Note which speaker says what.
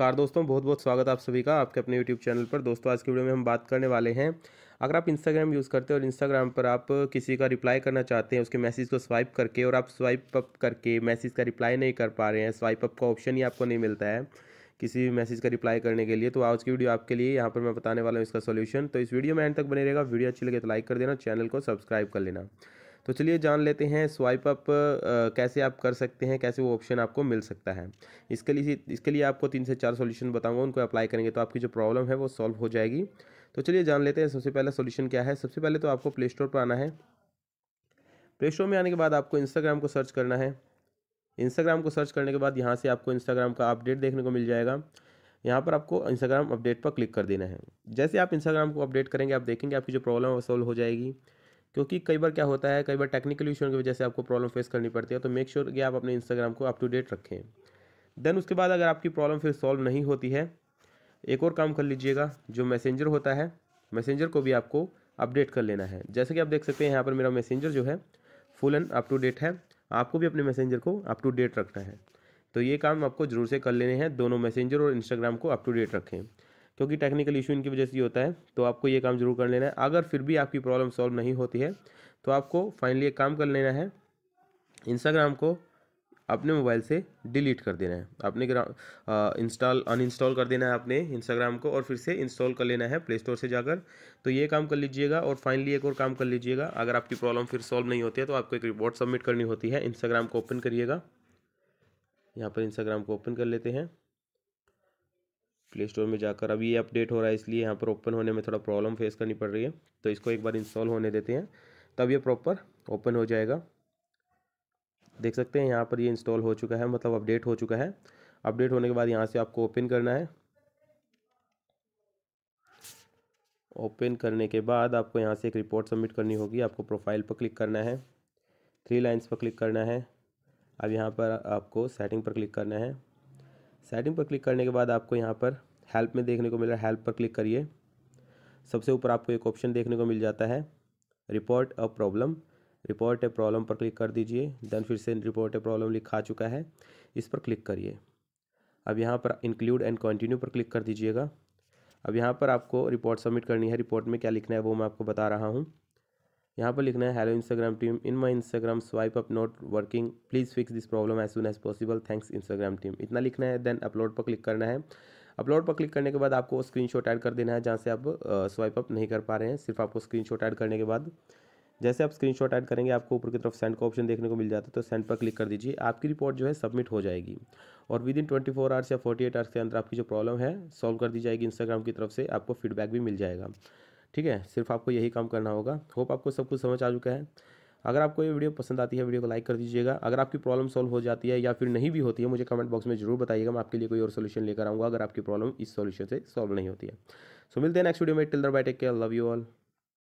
Speaker 1: नमस्कार दोस्तों बहुत बहुत स्वागत आप सभी का आपके अपने YouTube चैनल पर दोस्तों आज की वीडियो में हम बात करने वाले हैं अगर आप इंस्टाग्राम यूज़ करते हैं और इंस्टाग्राम पर आप किसी का रिप्लाई करना चाहते हैं उसके मैसेज को स्वाइप करके और आप स्वाइप अप करके मैसेज का रिप्लाई नहीं कर पा रहे हैं स्वाइप अप का ऑप्शन ही आपको नहीं मिलता है किसी भी मैसेज का रिप्लाई करने के लिए तो आज की वीडियो आपके लिए यहाँ पर मैं बताने वाला हूँ इसका सोल्यूशन तो इस वीडियो में एंड तक बने रहेगा वीडियो अच्छी लगे तो लाइक कर देना चैनल को सब्सक्राइब कर लेना तो चलिए जान लेते हैं स्वाइप अप कैसे आप कर सकते हैं कैसे वो ऑप्शन आपको मिल सकता है इसके लिए इसके लिए आपको तीन से चार सॉल्यूशन बताऊंगा उनको अप्लाई करेंगे तो आपकी जो प्रॉब्लम है वो सॉल्व हो जाएगी तो चलिए जान लेते हैं सबसे पहला सोल्यूशन क्या है सबसे पहले तो आपको प्ले स्टोर पर आना है प्ले स्टोर में आने के बाद आपको इंस्टाग्राम को सर्च करना है इंस्टाग्राम को सर्च करने के बाद यहाँ से आपको इंस्टाग्राम का अपडेट देखने को मिल जाएगा यहाँ पर आपको इंस्टाग्राम अपडेट पर क्लिक कर देना है जैसे आप इंस्टाग्राम को अपडेट करेंगे आप देखेंगे आपकी जो प्रॉब्लम है वो सॉल्व हो जाएगी क्योंकि कई बार क्या होता है कई बार टेक्निकल इशू की वजह से आपको प्रॉब्लम फेस करनी पड़ती है तो मेक श्योर कि आप अपने इंस्टाग्राम को अप टू डेट रखें देन उसके बाद अगर आपकी प्रॉब्लम फिर सॉल्व नहीं होती है एक और काम कर लीजिएगा जो मैसेंजर होता है मैसेंजर को भी आपको अपडेट कर लेना है जैसे कि आप देख सकते हैं यहाँ पर मेरा मैसेंजर जो है full and up to date है आपको भी अपने मैसेंजर को अप टू डेट रखना है तो ये काम आपको ज़रूर से कर लेने हैं दोनों मैसेंजर और इंस्टाग्राम को अप टू डेट रखें क्योंकि टेक्निकल इशू इनकी वजह से ही होता है तो आपको ये काम जरूर कर लेना है अगर फिर भी आपकी प्रॉब्लम सॉल्व नहीं होती है तो आपको फाइनली एक काम कर लेना है इंस्टाग्राम को अपने मोबाइल से डिलीट कर देना है अपने इंस्टॉल अनइंस्टॉल कर देना है अपने इंस्टाग्राम को और फिर से इंस्टॉल कर लेना है प्ले स्टोर से जाकर तो ये काम कर लीजिएगा और फाइनली एक और काम कर लीजिएगा अगर आपकी प्रॉब्लम फिर सॉल्व नहीं होती है तो आपको एक रिपोर्ट सबमिट करनी होती है इंस्टाग्राम को ओपन करिएगा यहाँ पर इंस्टाग्राम को ओपन कर लेते हैं प्ले स्टोर में जाकर अभी ये अपडेट हो रहा है इसलिए यहाँ पर ओपन होने में थोड़ा प्रॉब्लम फेस करनी पड़ रही है तो इसको एक बार इंस्टॉल होने देते हैं तब ये प्रॉपर ओपन हो जाएगा देख सकते हैं यहाँ पर ये इंस्टॉल हो चुका है मतलब अपडेट हो चुका है अपडेट होने के बाद यहाँ से आपको ओपन करना है ओपन करने के बाद आपको यहाँ से एक रिपोर्ट सबमिट करनी होगी आपको प्रोफाइल पर क्लिक करना है थ्री लाइन्स पर क्लिक करना है अब यहाँ पर आपको सेटिंग पर क्लिक करना है सेटिंग पर क्लिक करने के बाद आपको यहाँ पर हेल्प में देखने को मिल रहा है हेल्प पर क्लिक करिए सबसे ऊपर आपको एक ऑप्शन देखने को मिल जाता है report a problem report a problem पर क्लिक कर दीजिए देन फिर से रिपोर्ट ए प्रॉब्लम लिखा चुका है इस पर क्लिक करिए अब यहाँ पर इंक्लूड एंड कंटिन्यू पर क्लिक कर दीजिएगा अब यहाँ पर आपको रिपोर्ट सबमिट करनी है रिपोर्ट में क्या लिखना है वो मैं आपको बता रहा हूँ यहाँ पर लिखना है hello Instagram team in my Instagram swipe up not working please fix this problem as soon as possible thanks Instagram team इतना लिखना है देन अपलोड पर क्लिक करना है अपलोड पर क्लिक करने के बाद आपको स्क्रीन शॉट ऐड कर देना है जहाँ से आप स्वाइप अप नहीं कर पा रहे हैं सिर्फ आपको स्क्रीन शॉट ऐड करने के बाद जैसे आप स्क्रीन शॉट ऐड करेंगे आपको ऊपर की तरफ सेंड का ऑप्शन देखने को मिल जाता है तो सेंड पर क्लिक कर दीजिए आपकी रिपोर्ट जो है सबमिट हो जाएगी और within twenty four hours या फोर्टी एट आवर्स के अंदर आपकी जो प्रॉब्लम है सॉल्व कर दी जाएगी इंस्टाग्राम की तरफ से आपको फीडबैक भी मिल जाएगा ठीक है सिर्फ आपको यही काम करना होगा होप आपको सब कुछ समझ आ चुका है अगर आपको ये वीडियो पसंद आती है वीडियो को लाइक कर दीजिएगा अगर आपकी प्रॉब्लम सॉल्व हो जाती है या फिर नहीं भी होती है मुझे कमेंट बॉक्स में जरूर बताइएगा मैं आपके लिए कोई और सोल्यूशन लेकर आऊँगा अगर आपकी प्रॉब्लम इस सोल्यूशन से सॉल्व नहीं होती है सो मिलते हैं नेक्स्ट वीडियो में till then bye take care love you all